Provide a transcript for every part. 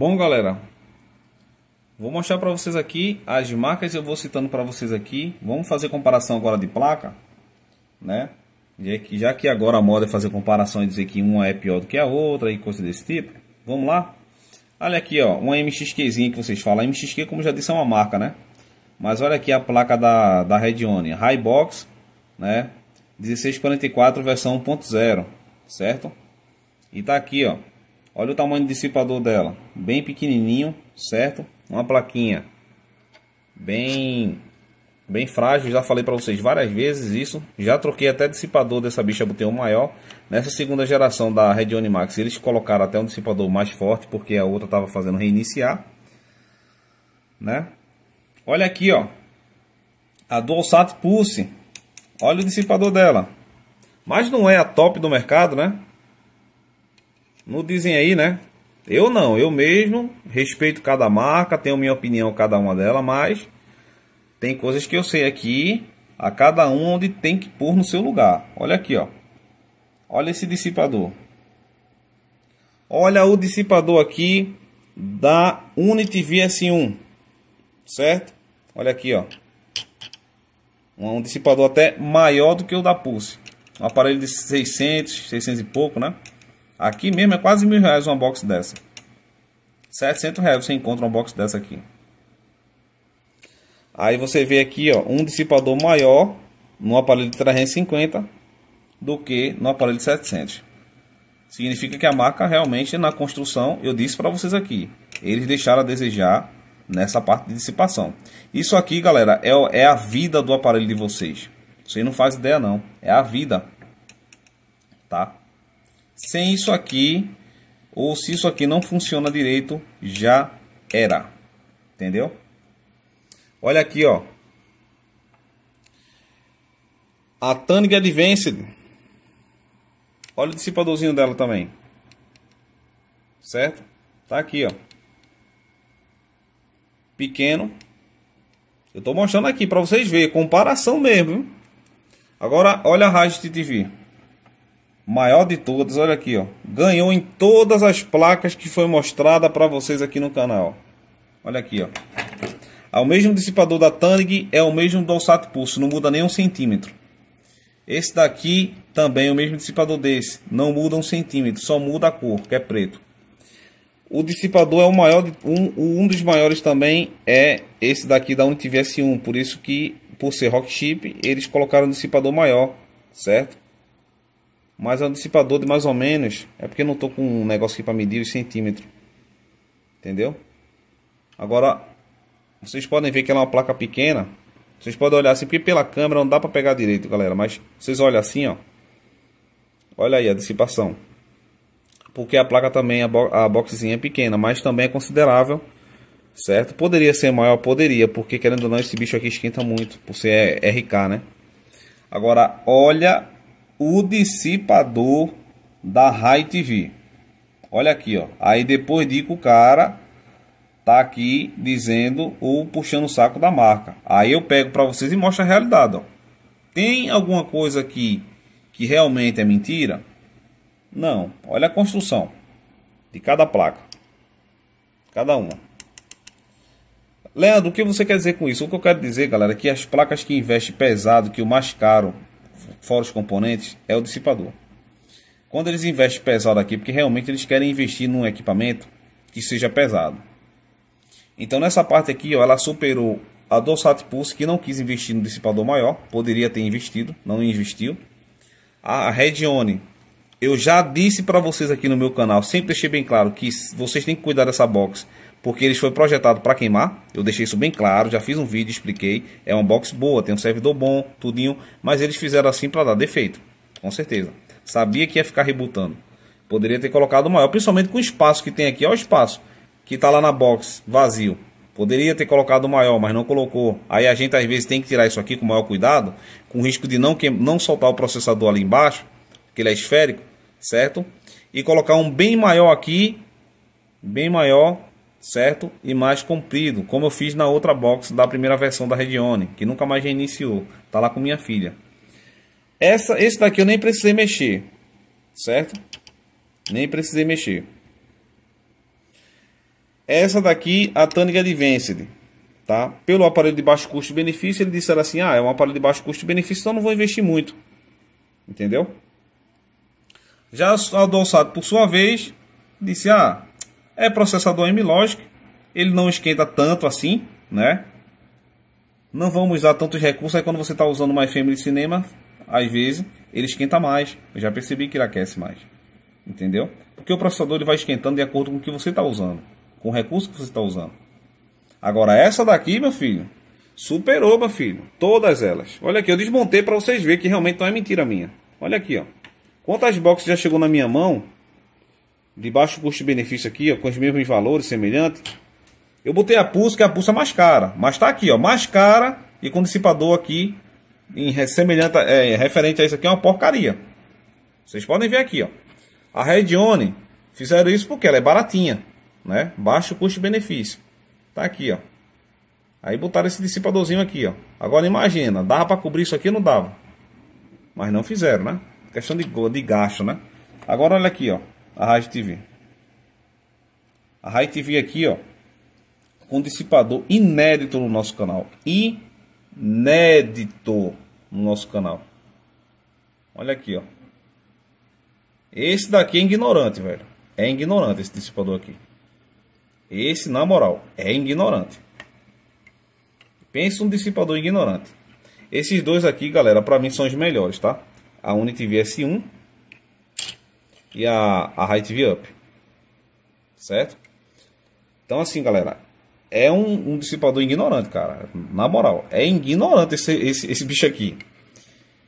Bom, galera, vou mostrar para vocês aqui as marcas eu vou citando para vocês aqui. Vamos fazer comparação agora de placa, né? Já que agora a moda é fazer comparação e dizer que uma é pior do que a outra e coisa desse tipo. Vamos lá? Olha aqui, ó, uma MXQzinha que vocês falam. A MXQ, como já disse, é uma marca, né? Mas olha aqui a placa da, da Redione, High Box, né? 1644 versão 1.0, certo? E tá aqui, ó, Olha o tamanho do dissipador dela, bem pequenininho, certo? Uma plaquinha bem bem frágil, já falei para vocês várias vezes isso. Já troquei até dissipador dessa bicha, botei um maior. Nessa segunda geração da Red Max, eles colocaram até um dissipador mais forte, porque a outra estava fazendo reiniciar. Né? Olha aqui, ó. A DualSat Pulse. Olha o dissipador dela. Mas não é a top do mercado, né? Não dizem aí, né? Eu não, eu mesmo respeito cada marca, tenho minha opinião cada uma dela, mas tem coisas que eu sei aqui, a cada um onde tem que pôr no seu lugar. Olha aqui, ó. Olha esse dissipador. Olha o dissipador aqui da Unity VS1, certo? Olha aqui, ó. Um dissipador até maior do que o da Pulse. Um aparelho de 600, 600 e pouco, né? Aqui mesmo é quase mil reais uma box dessa. 700 reais você encontra uma box dessa aqui. Aí você vê aqui, ó, um dissipador maior no aparelho de 350 do que no aparelho de 700. Significa que a marca realmente na construção, eu disse para vocês aqui, eles deixaram a desejar nessa parte de dissipação. Isso aqui, galera, é, é a vida do aparelho de vocês. Você não faz ideia não, é a vida, tá? Sem isso aqui, ou se isso aqui não funciona direito, já era. Entendeu? Olha aqui, ó. A Tannig Advanced. Olha o dissipadorzinho dela também. Certo? Tá aqui, ó. Pequeno. Eu tô mostrando aqui para vocês verem. Comparação mesmo. Viu? Agora, olha a Rádio TV maior de todas, olha aqui, ó. Ganhou em todas as placas que foi mostrada para vocês aqui no canal. Olha aqui, ó. O mesmo dissipador da Tannig é o mesmo do Alsat Pulso, não muda nem um centímetro. Esse daqui também é o mesmo dissipador desse, não muda um centímetro, só muda a cor, que é preto. O dissipador é o maior, um, um dos maiores também é esse daqui da Unity S1, por isso que, por ser rock chip, eles colocaram um dissipador maior, certo? Mas é um dissipador de mais ou menos. É porque eu não estou com um negócio aqui para medir os centímetros. Entendeu? Agora, vocês podem ver que ela é uma placa pequena. Vocês podem olhar assim, porque pela câmera não dá para pegar direito, galera. Mas vocês olham assim, ó. Olha aí a dissipação. Porque a placa também, a, a boxezinha é pequena, mas também é considerável. Certo? Poderia ser maior? Poderia, porque querendo ou não, esse bicho aqui esquenta muito. Por ser RK, né? Agora, olha o dissipador da Rai TV. Olha aqui, ó. Aí depois digo o cara tá aqui dizendo ou puxando o saco da marca. Aí eu pego para vocês e mostro a realidade, ó. Tem alguma coisa aqui que realmente é mentira? Não. Olha a construção de cada placa. Cada uma. Leandro, o que você quer dizer com isso? O que eu quero dizer, galera, é que as placas que investe pesado, que o mais caro fora os componentes, é o dissipador. Quando eles investem pesado aqui, porque realmente eles querem investir num equipamento que seja pesado. Então nessa parte aqui, ó, ela superou a Dorsat Pulse, que não quis investir no dissipador maior, poderia ter investido, não investiu. A Regione, eu já disse para vocês aqui no meu canal, sempre deixei bem claro que vocês têm que cuidar dessa box porque eles foi projetado para queimar. Eu deixei isso bem claro, já fiz um vídeo, expliquei. É uma box boa, tem um servidor bom, tudinho, mas eles fizeram assim para dar defeito, com certeza. Sabia que ia ficar rebutando. Poderia ter colocado maior, principalmente com o espaço que tem aqui, olha o espaço que está lá na box vazio. Poderia ter colocado maior, mas não colocou. Aí a gente às vezes tem que tirar isso aqui com maior cuidado, com risco de não, que... não soltar o processador ali embaixo, porque ele é esférico, certo? E colocar um bem maior aqui, bem maior certo? E mais comprido, como eu fiz na outra box da primeira versão da Redione, que nunca mais reiniciou, tá lá com minha filha. Essa, esse daqui eu nem precisei mexer, certo? Nem precisei mexer. Essa daqui, a Tânica Advanced, tá? Pelo aparelho de baixo custo-benefício, ele disse assim, ah, é um aparelho de baixo custo-benefício, então não vou investir muito, entendeu? Já a do Alçado, por sua vez, disse, ah, é processador M-Logic, ele não esquenta tanto assim, né? Não vamos usar tantos recursos, aí quando você está usando uma FM de cinema, às vezes ele esquenta mais. Eu já percebi que ele aquece mais, entendeu? Porque o processador ele vai esquentando de acordo com o que você está usando, com o recurso que você está usando. Agora essa daqui, meu filho, superou, meu filho, todas elas. Olha aqui, eu desmontei para vocês verem que realmente não é mentira minha. Olha aqui, ó. Quantas boxes já chegou na minha mão de baixo custo-benefício aqui, ó, com os mesmos valores semelhantes. Eu botei a pulsa, que é a pulsa mais cara, mas tá aqui, ó, mais cara e com dissipador aqui em semelhante é, referente a isso aqui é uma porcaria. Vocês podem ver aqui, ó. A Redione fizeram isso porque ela é baratinha, né? Baixo custo-benefício. Tá aqui, ó. Aí botaram esse dissipadorzinho aqui, ó. Agora imagina, dava para cobrir isso aqui ou não dava? Mas não fizeram, né? Questão de, de gasto, né? Agora olha aqui, ó a Rádio TV. A Rádio TV aqui, ó, com dissipador inédito no nosso canal. Inédito no nosso canal. Olha aqui, ó. Esse daqui é ignorante, velho. É ignorante esse dissipador aqui. Esse, na moral, é ignorante. Pensa um dissipador ignorante. Esses dois aqui, galera, para mim são os melhores, tá? A Unity S1 e a, a Height V Up. Certo? Então, assim, galera, é um, um dissipador ignorante, cara. Na moral, é ignorante esse, esse, esse bicho aqui.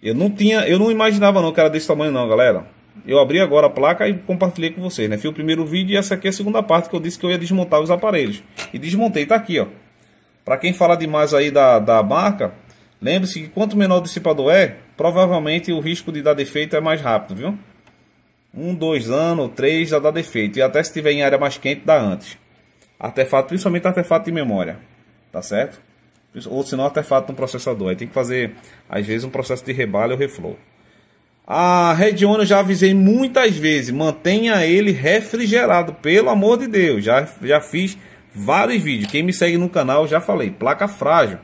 Eu não tinha, eu não imaginava não que era desse tamanho não, galera. Eu abri agora a placa e compartilhei com vocês, né? Fui o primeiro vídeo e essa aqui é a segunda parte que eu disse que eu ia desmontar os aparelhos. E desmontei, tá aqui, ó. Pra quem fala demais aí da, da marca, lembre-se que quanto menor o dissipador é, provavelmente o risco de dar defeito é mais rápido, viu? um, dois anos, três já dá defeito. E até se tiver em área mais quente, dá antes. Artefato, principalmente artefato de memória, tá certo? Ou se não, artefato no processador. Aí tem que fazer, às vezes, um processo de rebalho ou reflow. A rede eu já avisei muitas vezes, mantenha ele refrigerado, pelo amor de Deus. Já, já fiz vários vídeos. Quem me segue no canal, já falei, placa frágil.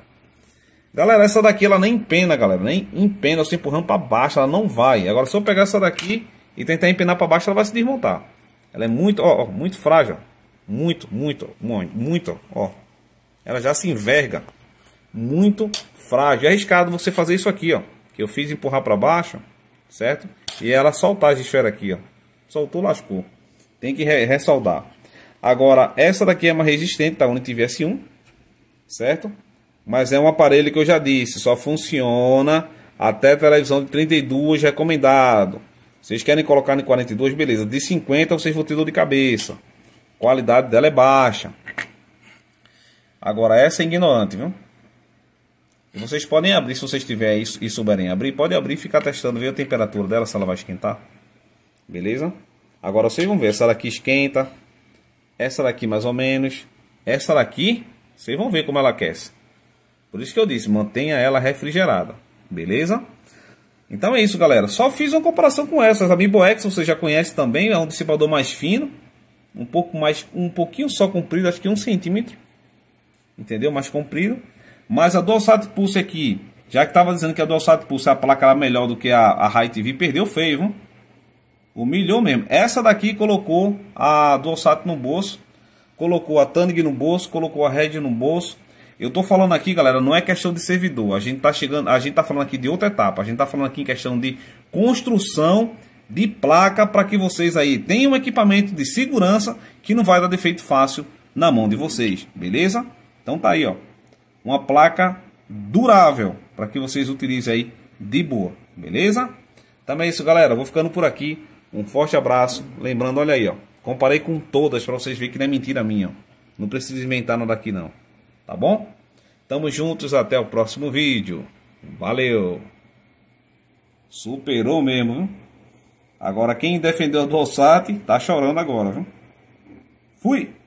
Galera, essa daqui ela nem empena, galera. Nem empena, eu estou empurrando para baixo, ela não vai. Agora, se eu pegar essa daqui, e tentar empinar para baixo, ela vai se desmontar. Ela é muito, ó, ó muito frágil. Muito, muito, muito, muito, ó. Ela já se enverga. Muito frágil. É arriscado você fazer isso aqui, ó. Que eu fiz empurrar para baixo, certo? E ela soltar as esferas aqui, ó. Soltou, lascou. Tem que re ressoldar. Agora, essa daqui é mais resistente, tá? Unity S 1 certo? Mas é um aparelho que eu já disse, só funciona até televisão de 32 recomendado. Vocês querem colocar em 42, beleza. De 50 vocês vão ter dor de cabeça. Qualidade dela é baixa. Agora essa é ignorante, viu? E vocês podem abrir, se vocês tiverem isso e souberem abrir, pode abrir e ficar testando, ver a temperatura dela, se ela vai esquentar. Beleza? Agora vocês vão ver, essa daqui esquenta, essa daqui mais ou menos, essa daqui, vocês vão ver como ela aquece. Por isso que eu disse, mantenha ela refrigerada, beleza? Então é isso, galera. Só fiz uma comparação com essas. A Bibo você já conhece também, é um dissipador mais fino, um pouco mais, um pouquinho só comprido, acho que um centímetro, entendeu? Mais comprido. Mas a DualSat Pulse aqui, já que estava dizendo que a DualSat Pulse é a placa lá melhor do que a, a High TV, perdeu feio, viu? Humilhou mesmo. Essa daqui colocou a DualSat no bolso, colocou a Tandig no bolso, colocou a Red no bolso, eu tô falando aqui, galera, não é questão de servidor. A gente tá chegando, a gente tá falando aqui de outra etapa. A gente tá falando aqui em questão de construção de placa para que vocês aí tenham um equipamento de segurança que não vai dar defeito fácil na mão de vocês, beleza? Então tá aí, ó. Uma placa durável para que vocês utilizem aí de boa, beleza? Também então é isso, galera. Vou ficando por aqui. Um forte abraço. Lembrando, olha aí, ó. Comparei com todas para vocês verem que não é mentira minha, ó. Não precisa inventar nada aqui não tá bom? Tamo juntos até o próximo vídeo. Valeu! Superou mesmo, viu? Agora quem defendeu a Dorsati tá chorando agora, viu? Fui!